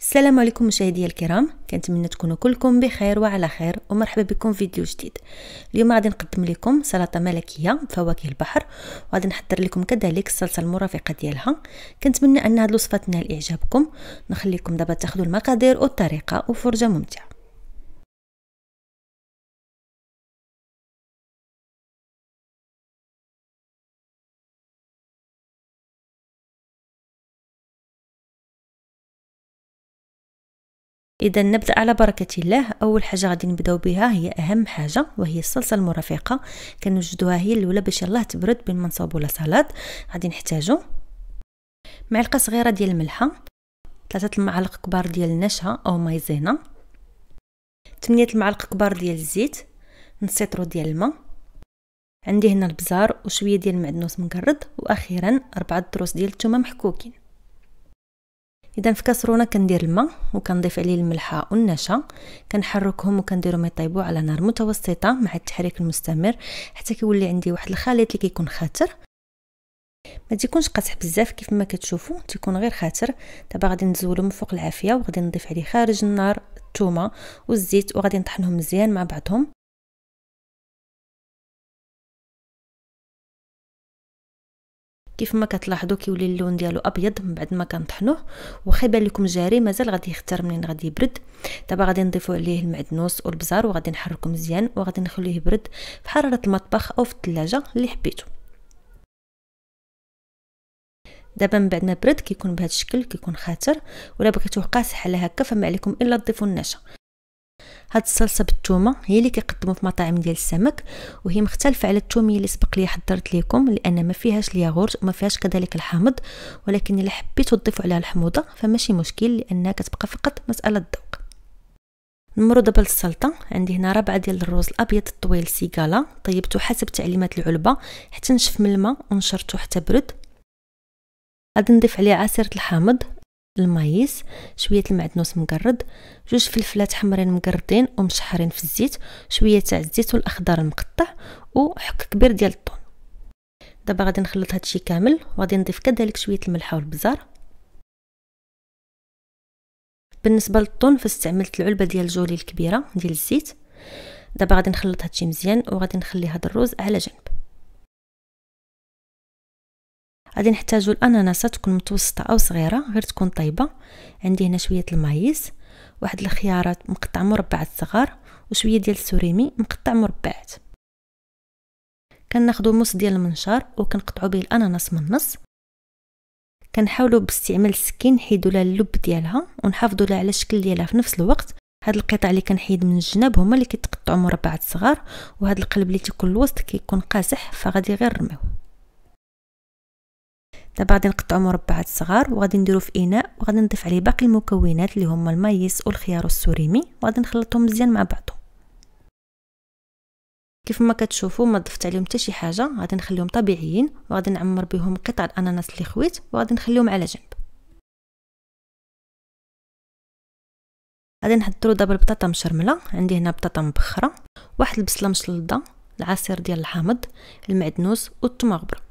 السلام عليكم مشاهدي الكرام كنتمنى تكونوا كلكم بخير وعلى خير ومرحبا بكم في فيديو جديد اليوم غادي نقدم لكم سلطه ملكيه بفواكه البحر وغادي نحضر لكم كذلك الصلصه المرافقه ديالها كنتمنى ان هاد الوصفه تنال اعجابكم نخليكم دابا تاخذوا المقادير والطريقه وفرجه ممتعه اذا نبدا على بركه الله اول حاجه غادي نبداو بها هي اهم حاجه وهي الصلصه المرافقه كنوجدوها هي الاولى باش يلاه تبرد بين ما ولا لا سلطه غادي نحتاجو معلقه صغيره ديال الملحه ثلاثه المعالق كبار ديال النشا او مايزينا ثمانيه المعالق كبار ديال الزيت نص لتر ديال الماء عندي هنا البزار وشويه ديال المعدنوس مقرد واخيرا اربعه دروس ديال الثومه محكوكين اذا في كاسرونه كندير الماء وكنضيف عليه الملحه والنشا كنحركهم وكنديرهم يطيبوا على نار متوسطه مع التحريك المستمر حتى كيولي عندي واحد الخليط اللي كيكون خاتر ما تيكونش قاصح بزاف كيف ما كتشوفوا تيكون غير خاتر دابا غادي نزولو من فوق العافيه وغادي نضيف عليه خارج النار الثومه والزيت وغادي نطحنهم مزيان مع بعضهم كيف ما كتلاحظوا كيولي اللون ديالو ابيض من بعد ما كنطحنوه واخا يبان لكم جاري مازال غادي يختار منين غادي يبرد دابا غادي نضيفوا عليه المعدنوس والبزار وغادي نحركو مزيان وغادي نخليه يبرد في حراره المطبخ او في الثلاجه اللي حبيتو دابا من بعد ما برد كيكون بهذا الشكل كيكون خاتر ولا بغيتوه قاصح على هكا فما عليكم الا تضيفوا النشا هاد الصلصه بالثومه هي اللي كيقدموا في مطاعم ديال السمك وهي مختلفه على التوميه اللي سبق لي حضرت لكم لان ما فيهاش الياغورت وما فيهاش كذلك الحامض ولكن الا حبيتوا تضيفوا عليها الحموضه فماشي مشكل لانها كتبقى فقط مساله ذوق نمرو دابا للسلطه عندي هنا ربعه ديال الروز الابيض الطويل سيكالا طيبته حسب تعليمات العلبه حتى نشف من الماء ونشرته حتى برد غادي نضيف عليه عصيره الحامض المايس شويه المعدنوس مقرد جوج فلفلات حمرين مقردين ومشحرين في الزيت شويه تاع الزيت والاخضر المقطع وحك كبير ديال الطون دابا غادي نخلط هادشي كامل وغادي نضيف كذلك شويه الملح والبزار بالنسبه للطون فاستعملت العلبه ديال الجولي الكبيره ديال الزيت دابا غادي نخلط هادشي مزيان وغادي نخلي هاد الرز على جنب غادي نحتاجو الاناناسه تكون متوسطه او صغيره غير تكون طيبه عندي هنا شويه المايز واحد الخيارات مقطع مربعات صغار وشويه ديال السوريمي مقطع مربعات كناخذوا موس ديال المنشار وكنقطعوا به الاناناس من النص كنحاولوا باستعمال السكين نحيدوا لها اللب ديالها ونحافظوا لها على الشكل ديالها في نفس الوقت هاد القطع اللي كنحيد من الجناب هما اللي كيتقطعوا مربعات صغار وهاد القلب اللي تيكون الوسط كيكون قاصح فغادي غير نرميوه دابا غادي نقطعو مربعات صغار وغادي نديرو في اناء وغادي نضيف عليه باقي المكونات اللي هما المايس والخيار والسوريمي وغادي نخلطهم مزيان مع بعضهم كيف ما كتشوفوا ما ضفت عليهم حتى شي حاجه غادي نخليهم طبيعيين وغادي نعمر بهم قطع الاناناس اللي خويت وغادي نخليهم على جنب غادي نحضروا دابا البطاطا مشرمله عندي هنا بطاطا مبخره واحد البصله مشلضه العصير ديال الحامض المعدنوس والثومه غبره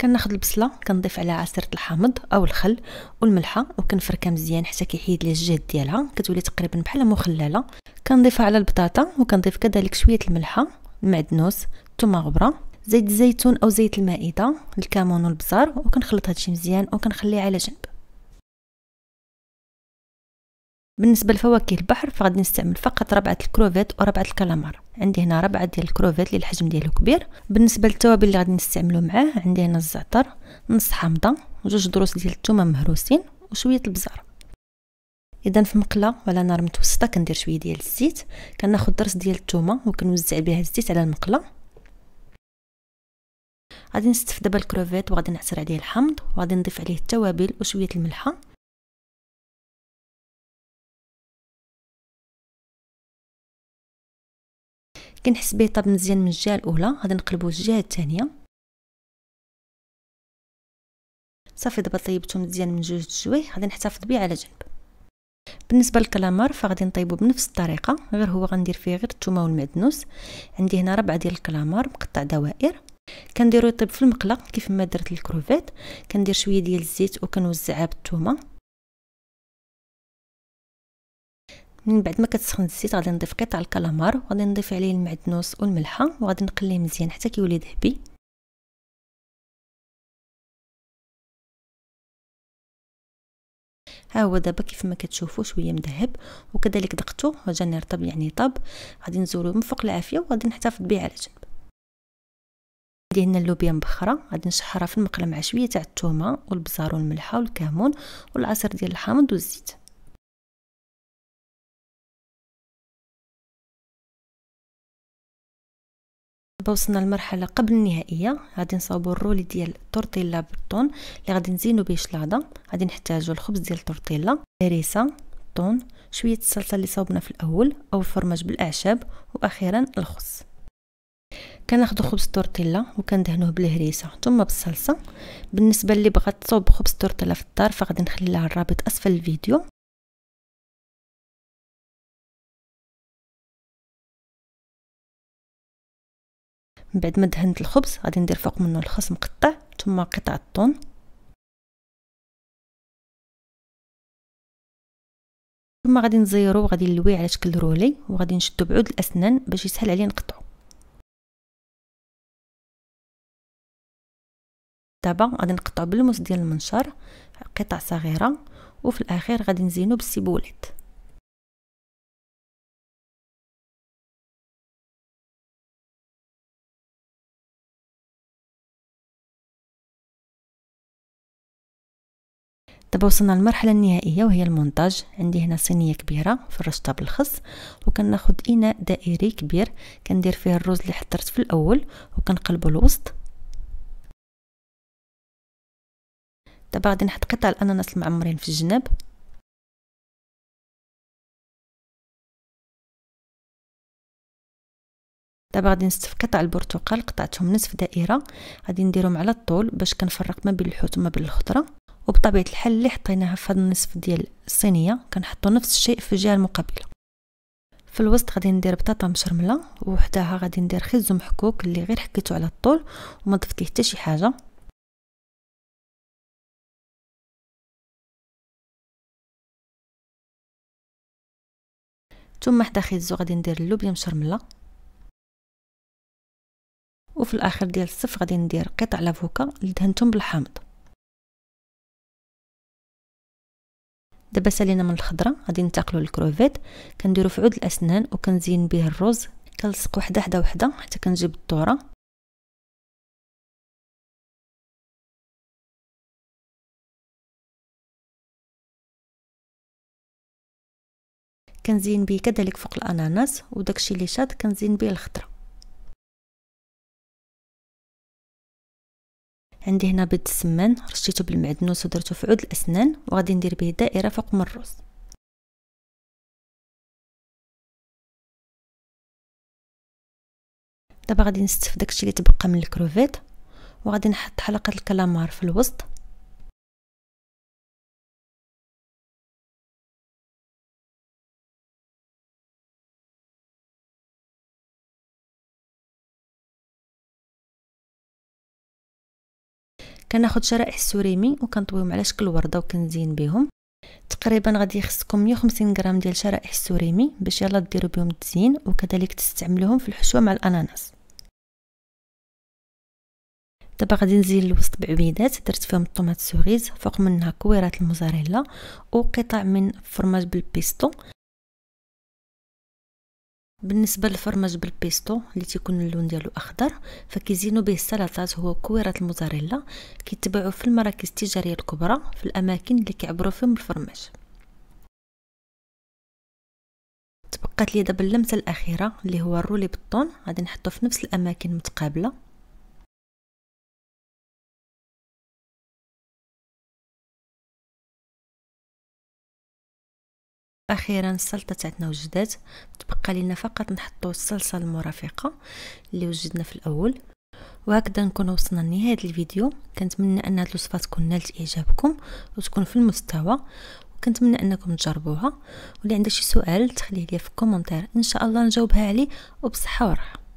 كناخذ البصله كنضيف عليها عصيره الحامض او الخل والملحه وكنفركها مزيان حتى كيحيد لي الجهد ديالها كتولي تقريبا بحال مخلله كنضيفها على البطاطا وكنضيف كذلك شويه الملحه المعدنوس ثم غبره زيت الزيتون او زيت المائده الكمون والبزار وكنخلط هادشي مزيان وكنخليه على جنب بالنسبه لفواكه البحر فغادي نستعمل فقط ربعه الكروفيت وربعه الكالامار عندي هنا ربعه ديال الكروفيت اللي الحجم ديالو كبير بالنسبه للتوابل اللي غادي نستعملو معاه عندي هنا الزعتر نص حامضه جوج دروس ديال الثومه مهروسين وشويه البزار اذا في مقله وعلى نار متوسطه كندير شويه ديال الزيت كناخذ درس ديال الثومه وكنوزع بها الزيت على المقله غادي نستف دابا الكروفيت وغادي نعصر عليه الحمض وغادي نضيف عليه التوابل وشويه الملحه كنحس به طاب مزيان من الجهه الاولى غادي نقلبو الجهه الثانيه صافي دابا طيبته مزيان من جوج الشوايه غادي نحتفظ به على جنب بالنسبه للكلامار فغادي نطيبو بنفس الطريقه غير هو غندير فيه غير الثومه والمعدنوس عندي هنا ربعه ديال الكلامار مقطع دوائر كنديرو يطيب في المقله كيف ما درت الكروفيت كندير شويه ديال الزيت وكنوزعها بالثومه من بعد ما كتسخن الزيت غادي نضيف قطع الكالامار وغادي نضيف عليه المعدنوس والملحه وغادي نقليه مزيان حتى كيولي ذهبي ها هو دابا كيف ما كتشوفوا شويه مذهب وكذلك دقتو وجاني رطب يعني طاب غادي نزولو من فوق العافيه وغادي نحتفظ به على جنب عندي هنا اللوبيا مبخره غادي نشحرها في المقله مع شويه تاع الثومه والبزار والملحه والكمون والعصير ديال الحامض والزيت وصلنا للمرحله قبل النهائيه غادي نصاوبوا الرولي ديال التورتيلا بالطون اللي غادي نزينو به الشلاضه غادي نحتاجو الخبز ديال التورتيلا هريسه الطون شويه الصلصه اللي صوبنا في الاول او الفرماج بالاعشاب واخيرا الخس كناخذ خبز التورتيلا وكندهنوه بالهريسه ثم بالصلصه بالنسبه اللي بغات تصوب خبز التورتيلا في الدار فغادي نخلي لها الرابط اسفل الفيديو من بعد ما دهنت الخبز غادي ندير فوق منه الخس مقطع ثم قطع الطون ثم غادي نزيرو وغادي نلويه على شكل رولي وغادي نشدو بعود الاسنان باش يسهل عليا نقطعو دابا غادي نقطعو بالموس ديال المنشر قطع صغيره وفي الاخير غادي نزينو بالسيبوليت دابا وصلنا للمرحله النهائيه وهي المونتاج عندي هنا صينيه كبيره فرشتها بالخس وكناخد اناء دائري كبير كندير فيه الرز اللي حضرت في الاول وكنقلبو الوسط دابا غادي نحط قطع الاناناس المعمرين في الجناب دابا غادي نستف قطع البرتقال قطعتهم نصف دائره غادي نديرهم على الطول باش كنفرق ما بين الحوت وما بين الخضره وبطبيعه الحال اللي حطيناها في هذا النصف ديال الصينيه كنحطو نفس الشيء في الجهه المقابله في الوسط غادي ندير بطاطا مشرمله وحداها غادي ندير خز محكوك اللي غير حكيتو على الطول وما ضفت ليه حتى شي حاجه ثم حدا خيزو غادي ندير اللوبيا مشرمله وفي الاخر ديال الصف غادي ندير قطع لافوكا اللي دهنتهم بالحامض دابا سالينا من الخضره غادي ننتقلوا للكروفيت كنديرو في عود الاسنان وكنزين به الرز كنلصق وحده حدا وحده حتى كنجيب الدوره كنزين به كذلك فوق الاناناس وداكشي اللي شاد كنزين به الخضره عندي هنا بيض السمان رشيته بالمعدنوس ودرته في عود الاسنان وغادي ندير به دائره فوق من الروس دابا غادي نستف داكشي اللي تبقى من الكروفيت وغادي نحط حلقه الكلامار في الوسط كناخد شرائح السوريمي وكنطويهم على شكل ورده وكنزين بهم تقريبا غادي يخصكم 150 غرام ديال شرائح السوريمي باش يلا ديروا بهم التزيين وكذلك تستعملوهم في الحشوه مع الاناناس دابا غادي نزيل الوسط بعبيدات درت فيهم الطوماط سوغيز فوق منها كويرات الموزاريلا وقطع من فرماج بالبيستو بالنسبه للفرماج بالبيستو اللي تيكون اللون ديالو اخضر فكيزينو به السلطات هو كويرات الموزاريلا كيتباعو في المراكز التجاريه الكبرى في الاماكن اللي كيعبروا فيهم الفرماج تبقات لي دابا اللمسه الاخيره اللي هو الرولي بالطون غادي نحطو في نفس الاماكن متقابله اخيرا السلطه تاعتنا وجدات تبقى لنا فقط نحطو الصلصه المرافقه اللي وجدنا في الاول وهكذا نكون وصلنا لنهايه الفيديو كنتمنى ان هذه الوصفه تكون نالت اعجابكم وتكون في المستوى وكنتمنى انكم تجربوها واللي عنده شي سؤال تخليه لي في الكومنتير ان شاء الله نجاوبها عليه وبصحه وراحه